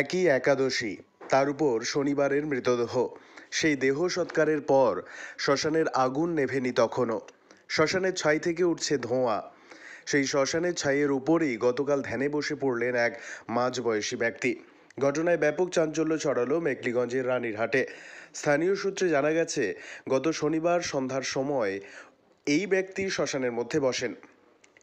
একই একাদশী তার উপর শনিবারের মৃতদেহ সেই দেহ সৎকারের পর শ্মশানের আগুন নেভেনি তখনও শ্মশানের ছাই থেকে উঠছে ধোঁয়া সেই শ্মশানের ছাইয়ের উপরেই গতকাল ধ্যানে বসে পড়লেন এক মাঝবয়সী ব্যক্তি ঘটনায় ব্যাপক চাঞ্চল্য ছড়ালো মেকলিগঞ্জের রানীরহাটে স্থানীয় সূত্রে জানা গেছে গত শনিবার সন্ধ্যার সময় এই ব্যক্তি শ্মশানের মধ্যে বসেন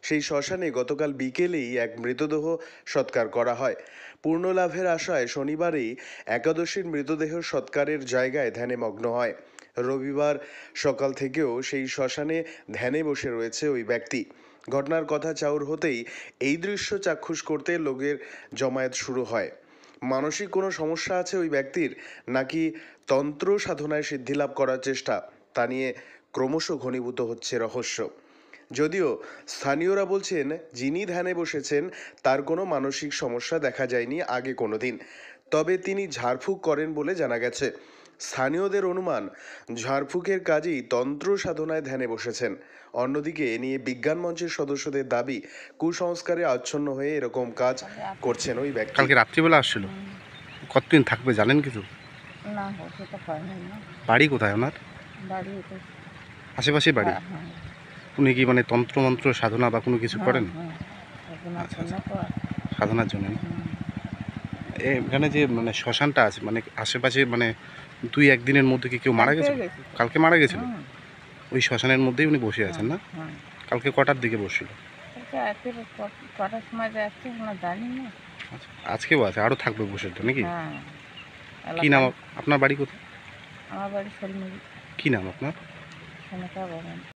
সেই শ্মশানে গতকাল বিকেলেই এক মৃতদেহ সৎকার করা হয় পূর্ণলাভের আশায় শনিবারেই একাদশীর মৃতদেহ সৎকারের জায়গায় ধ্যানে মগ্ন হয় রবিবার সকাল থেকেও সেই শ্মশানে ধ্যানে বসে রয়েছে ওই ব্যক্তি ঘটনার কথা চাউর হতেই এই দৃশ্য চাক্ষুষ করতে লোকের জমায়েত শুরু হয় মানসিক কোনো সমস্যা আছে ওই ব্যক্তির নাকি তন্ত্র সাধনায় সিদ্ধিলাভ করার চেষ্টা তা নিয়ে ক্রমশ ঘনীভূত হচ্ছে রহস্য যদিও স্থানীয়রা বলছেন যিনি ধ্যানে বসেছেন তার কোনো মানসিক সমস্যা দেখা যায়নি আগে কোনো দিন তবে তিনি ঝাড়ফুঁক করেন বলে জানা গেছে স্থানীয়দের অনুমান ঝাড়ফুঁকের কাজেই তন্ত্র সাধনায় ধ্যানে বসেছেন অন্যদিকে এ নিয়ে বিজ্ঞান মঞ্চের সদস্যদের দাবি কুসংস্কারে আচ্ছন্ন হয়ে এরকম কাজ করছেন ওই ব্যক্তি কালকে রাত্রিবেলা আসছিল কতদিন থাকবে জানেন কিছু বাড়ি কোথায় ওনার আশেপাশে বাড়ি উনি কি মানে তন্ত্রমন্ত্র সাধনা বা কোনো কিছু হ্যাঁ, করেন হ্যাঁ, আচ্ছা, আচ্ছা। সাধনার জন্য এখানে যে মানে শ্মশানটা আছে মানে আশেপাশে মানে দুই একদিনের মধ্যে কি কেউ মারা গেছে কালকে মারা গেছিল ওই শ্মশানের মধ্যেই উনি বসে আছেন না হ্যাঁ, কালকে কটার দিকে বসছিল আচ্ছা, আজকেও আছে আরও থাকবে বসে তো নাকি কি নাম আপনার বাড়ি কোথায় কি নাম আপনার